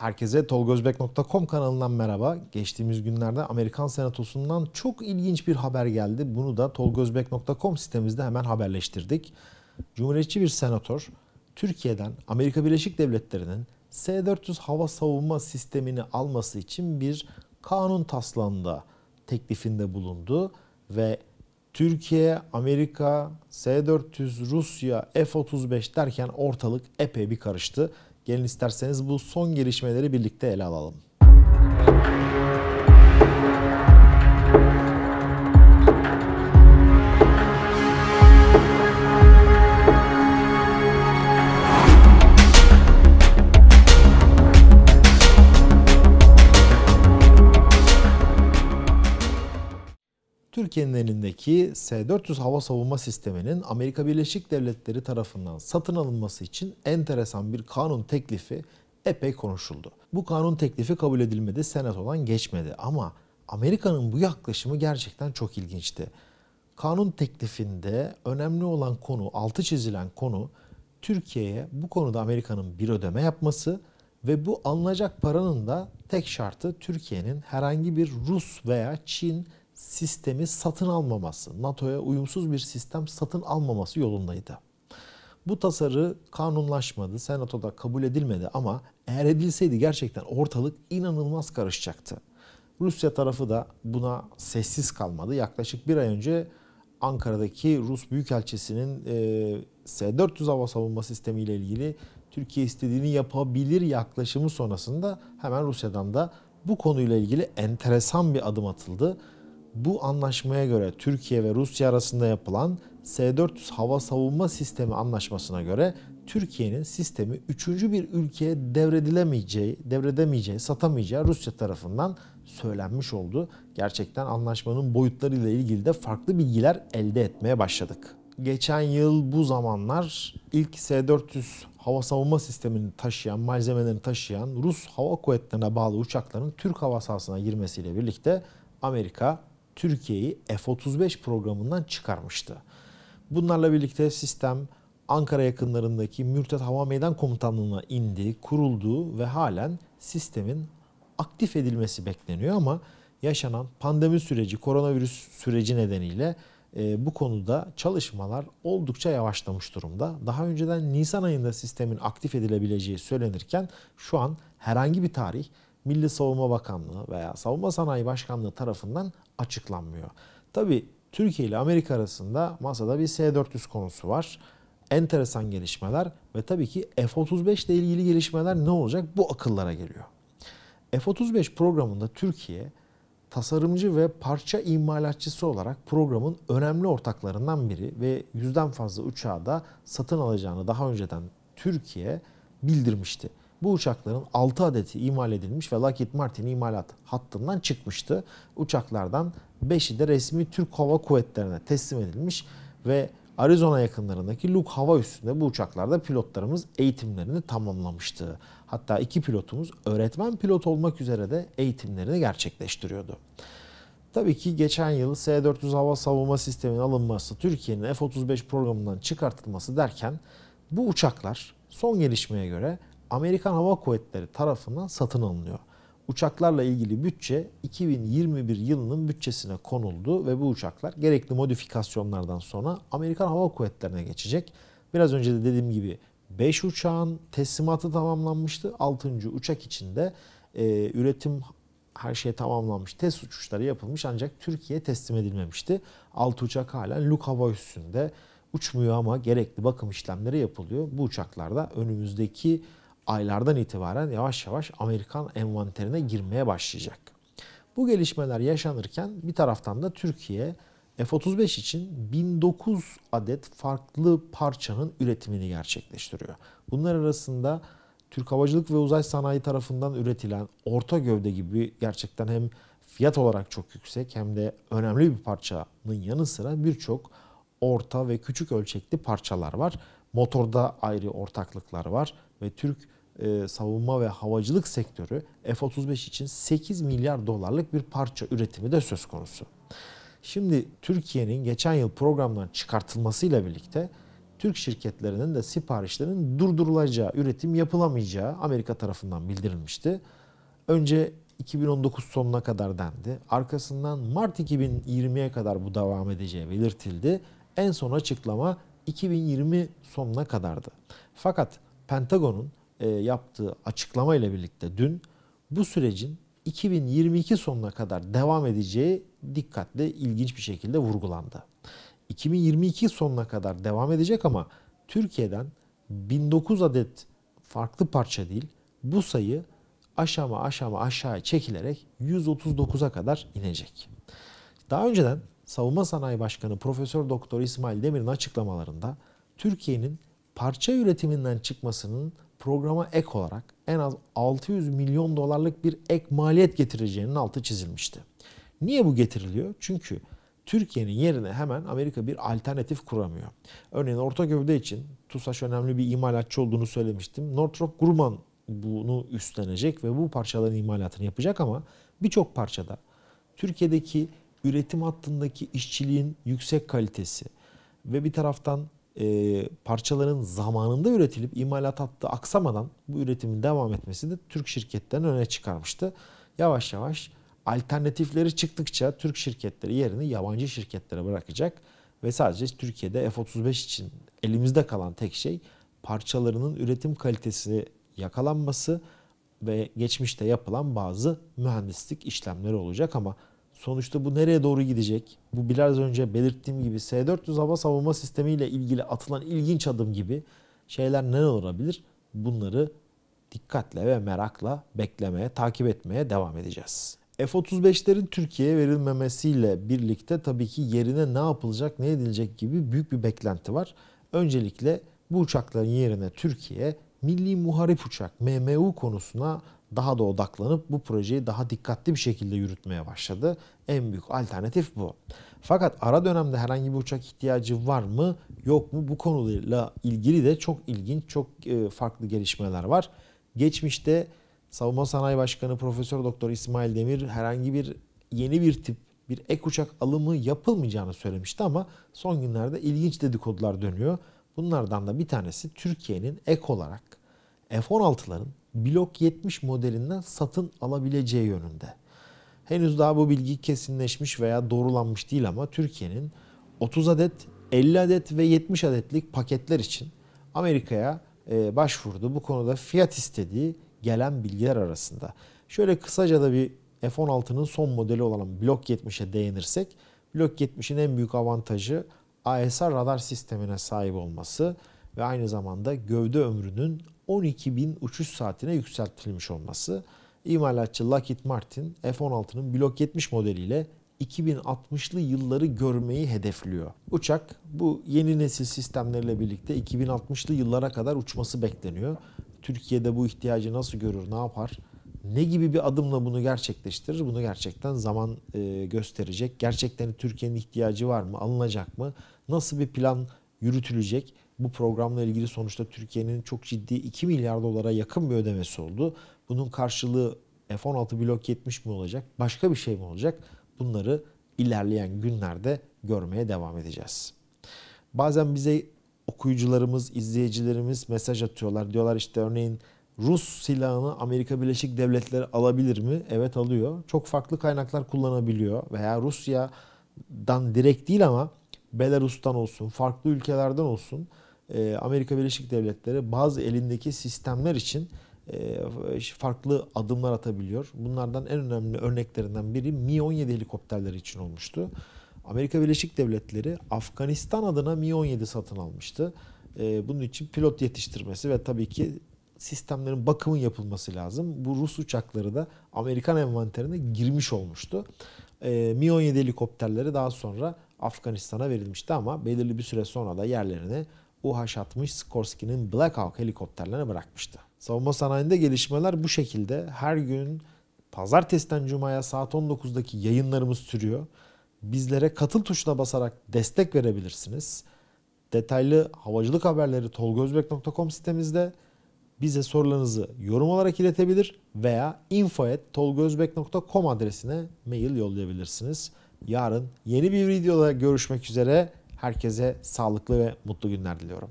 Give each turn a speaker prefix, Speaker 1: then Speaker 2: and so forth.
Speaker 1: Herkese tolgozbek.com kanalından merhaba. Geçtiğimiz günlerde Amerikan Senatosu'ndan çok ilginç bir haber geldi. Bunu da tolgozbek.com sitemizde hemen haberleştirdik. Cumhuriyetçi bir senatör Türkiye'den Amerika Birleşik Devletleri'nin S-400 hava savunma sistemini alması için bir kanun taslağında teklifinde bulundu ve Türkiye, Amerika, S-400, Rusya, F-35 derken ortalık epey bir karıştı. Gelin isterseniz bu son gelişmeleri birlikte ele alalım. ülkelerindeki S-400 hava savunma sisteminin Amerika Birleşik Devletleri tarafından satın alınması için enteresan bir kanun teklifi epey konuşuldu. Bu kanun teklifi kabul edilmedi, senatodan geçmedi ama Amerika'nın bu yaklaşımı gerçekten çok ilginçti. Kanun teklifinde önemli olan konu, altı çizilen konu Türkiye'ye bu konuda Amerika'nın bir ödeme yapması ve bu alınacak paranın da tek şartı Türkiye'nin herhangi bir Rus veya Çin sistemi satın almaması, NATO'ya uyumsuz bir sistem satın almaması yolundaydı. Bu tasarı kanunlaşmadı, senatoda kabul edilmedi ama eğer edilseydi gerçekten ortalık inanılmaz karışacaktı. Rusya tarafı da buna sessiz kalmadı. Yaklaşık bir ay önce Ankara'daki Rus Büyükelçisi'nin e, S-400 hava savunma sistemi ile ilgili Türkiye istediğini yapabilir yaklaşımı sonrasında hemen Rusya'dan da bu konuyla ilgili enteresan bir adım atıldı. Bu anlaşmaya göre Türkiye ve Rusya arasında yapılan S-400 hava savunma sistemi anlaşmasına göre Türkiye'nin sistemi üçüncü bir ülkeye devredilemeyeceği, devredemeyeceği, satamayacağı Rusya tarafından söylenmiş oldu. Gerçekten anlaşmanın boyutlarıyla ilgili de farklı bilgiler elde etmeye başladık. Geçen yıl bu zamanlar ilk S-400 hava savunma sistemini taşıyan, malzemelerini taşıyan Rus Hava Kuvvetleri'ne bağlı uçakların Türk hava sahasına girmesiyle birlikte Amerika Türkiye'yi F-35 programından çıkarmıştı. Bunlarla birlikte sistem Ankara yakınlarındaki Mürtet Hava Meydan Komutanlığı'na indi, kuruldu ve halen sistemin aktif edilmesi bekleniyor ama yaşanan pandemi süreci, koronavirüs süreci nedeniyle e, bu konuda çalışmalar oldukça yavaşlamış durumda. Daha önceden Nisan ayında sistemin aktif edilebileceği söylenirken şu an herhangi bir tarih Milli Savunma Bakanlığı veya Savunma Sanayi Başkanlığı tarafından açıklanmıyor. Tabi Türkiye ile Amerika arasında masada bir S-400 konusu var. Enteresan gelişmeler ve tabii ki F-35 ile ilgili gelişmeler ne olacak bu akıllara geliyor. F-35 programında Türkiye tasarımcı ve parça imalatçısı olarak programın önemli ortaklarından biri ve yüzden fazla uçağı da satın alacağını daha önceden Türkiye bildirmişti. Bu uçakların 6 adeti imal edilmiş ve Lockheed Martin imalat hattından çıkmıştı. Uçaklardan 5'i de resmi Türk Hava Kuvvetleri'ne teslim edilmiş ve Arizona yakınlarındaki Luke Hava Üssü'nde bu uçaklarda pilotlarımız eğitimlerini tamamlamıştı. Hatta iki pilotumuz öğretmen pilot olmak üzere de eğitimlerini gerçekleştiriyordu. Tabii ki geçen yıl S-400 hava savunma sisteminin alınması, Türkiye'nin F-35 programından çıkartılması derken bu uçaklar son gelişmeye göre Amerikan Hava Kuvvetleri tarafından satın alınıyor. Uçaklarla ilgili bütçe 2021 yılının bütçesine konuldu ve bu uçaklar gerekli modifikasyonlardan sonra Amerikan Hava Kuvvetleri'ne geçecek. Biraz önce de dediğim gibi 5 uçağın teslimatı tamamlanmıştı. 6. uçak içinde e, üretim her şey tamamlanmış. Test uçuşları yapılmış ancak Türkiye teslim edilmemişti. 6 uçak halen Luke Hava Üssü'nde uçmuyor ama gerekli bakım işlemleri yapılıyor. Bu uçaklarda önümüzdeki aylardan itibaren yavaş yavaş Amerikan envanterine girmeye başlayacak. Bu gelişmeler yaşanırken bir taraftan da Türkiye F-35 için 1009 adet farklı parçanın üretimini gerçekleştiriyor. Bunlar arasında Türk Havacılık ve Uzay Sanayi tarafından üretilen orta gövde gibi gerçekten hem fiyat olarak çok yüksek hem de önemli bir parçanın yanı sıra birçok orta ve küçük ölçekli parçalar var. Motorda ayrı ortaklıklar var ve Türk e, savunma ve havacılık sektörü F-35 için 8 milyar dolarlık bir parça üretimi de söz konusu. Şimdi Türkiye'nin geçen yıl programdan çıkartılmasıyla birlikte Türk şirketlerinin de siparişlerinin durdurulacağı, üretim yapılamayacağı Amerika tarafından bildirilmişti. Önce 2019 sonuna kadar dendi. Arkasından Mart 2020'ye kadar bu devam edeceği belirtildi. En son açıklama 2020 sonuna kadardı. Fakat Pentagon'un e, yaptığı açıklama ile birlikte dün bu sürecin 2022 sonuna kadar devam edeceği dikkatle ilginç bir şekilde vurgulandı. 2022 sonuna kadar devam edecek ama Türkiye'den 1009 adet farklı parça değil bu sayı aşama aşama aşağı çekilerek 139'a kadar inecek. Daha önceden Savunma Sanayi Başkanı Profesör Doktor İsmail Demir'in açıklamalarında Türkiye'nin parça üretiminden çıkmasının programa ek olarak en az 600 milyon dolarlık bir ek maliyet getireceğinin altı çizilmişti. Niye bu getiriliyor? Çünkü Türkiye'nin yerine hemen Amerika bir alternatif kuramıyor. Örneğin orta gövde için TUSAŞ önemli bir imalatçı olduğunu söylemiştim. Northrop Grumman bunu üstlenecek ve bu parçaların imalatını yapacak ama birçok parçada Türkiye'deki üretim hattındaki işçiliğin yüksek kalitesi ve bir taraftan e, parçaların zamanında üretilip imalat hattı aksamadan bu üretimin devam etmesini Türk şirketlerini öne çıkarmıştı. Yavaş yavaş alternatifleri çıktıkça Türk şirketleri yerini yabancı şirketlere bırakacak ve sadece Türkiye'de F-35 için elimizde kalan tek şey parçalarının üretim kalitesi yakalanması ve geçmişte yapılan bazı mühendislik işlemleri olacak ama Sonuçta bu nereye doğru gidecek? Bu biraz önce belirttiğim gibi S-400 hava savunma sistemiyle ilgili atılan ilginç adım gibi şeyler ne olabilir? Bunları dikkatle ve merakla beklemeye, takip etmeye devam edeceğiz. F-35'lerin Türkiye'ye verilmemesiyle birlikte tabii ki yerine ne yapılacak, ne edilecek gibi büyük bir beklenti var. Öncelikle bu uçakların yerine Türkiye milli muharip uçak MMU konusuna daha da odaklanıp bu projeyi daha dikkatli bir şekilde yürütmeye başladı. En büyük alternatif bu. Fakat ara dönemde herhangi bir uçak ihtiyacı var mı yok mu bu konuyla ilgili de çok ilginç çok e, farklı gelişmeler var. Geçmişte Savunma Sanayi Başkanı Profesör Doktor İsmail Demir herhangi bir yeni bir tip bir ek uçak alımı yapılmayacağını söylemişti ama son günlerde ilginç dedikodular dönüyor. Bunlardan da bir tanesi Türkiye'nin ek olarak F-16'ların Blok 70 modelinden satın alabileceği yönünde. Henüz daha bu bilgi kesinleşmiş veya doğrulanmış değil ama Türkiye'nin 30 adet, 50 adet ve 70 adetlik paketler için Amerika'ya e, başvurdu. Bu konuda fiyat istediği gelen bilgiler arasında. Şöyle kısaca da bir F-16'nın son modeli olan Block 70'e değinirsek, Block 70'in en büyük avantajı ASR radar sistemine sahip olması ve aynı zamanda gövde ömrünün 12 bin uçuş saatine yükseltilmiş olması. İmalatçı Lockheed Martin F-16'nın Block 70 modeliyle 2060'lı yılları görmeyi hedefliyor. Uçak bu yeni nesil sistemlerle birlikte 2060'lı yıllara kadar uçması bekleniyor. Türkiye'de bu ihtiyacı nasıl görür, ne yapar? Ne gibi bir adımla bunu gerçekleştirir? Bunu gerçekten zaman e, gösterecek. Gerçekten Türkiye'nin ihtiyacı var mı? Alınacak mı? Nasıl bir plan yürütülecek? bu programla ilgili sonuçta Türkiye'nin çok ciddi 2 milyar dolara yakın bir ödemesi oldu. Bunun karşılığı F-16 blok 70 mi olacak? Başka bir şey mi olacak? Bunları ilerleyen günlerde görmeye devam edeceğiz. Bazen bize okuyucularımız, izleyicilerimiz mesaj atıyorlar. Diyorlar işte örneğin Rus silahını Amerika Birleşik Devletleri alabilir mi? Evet alıyor. Çok farklı kaynaklar kullanabiliyor veya Rusya'dan direkt değil ama Belarus'tan olsun, farklı ülkelerden olsun ee, Amerika Birleşik Devletleri bazı elindeki sistemler için e, farklı adımlar atabiliyor. Bunlardan en önemli örneklerinden biri Mi-17 helikopterleri için olmuştu. Amerika Birleşik Devletleri Afganistan adına Mi-17 satın almıştı. Ee, bunun için pilot yetiştirmesi ve tabii ki sistemlerin bakımın yapılması lazım. Bu Rus uçakları da Amerikan envanterine girmiş olmuştu. Ee, Mi-17 helikopterleri daha sonra Afganistan'a verilmişti ama belirli bir süre sonra da yerlerini UH-60 Skorsky'nin Black Hawk helikopterlerine bırakmıştı. Savunma sanayinde gelişmeler bu şekilde. Her gün pazartesiden cumaya saat 19'daki yayınlarımız sürüyor. Bizlere katıl tuşuna basarak destek verebilirsiniz. Detaylı havacılık haberleri tolgozbek.com sitemizde bize sorularınızı yorum olarak iletebilir veya info@tolgozbek.com adresine mail yollayabilirsiniz. Yarın yeni bir videoda görüşmek üzere. Herkese sağlıklı ve mutlu günler diliyorum.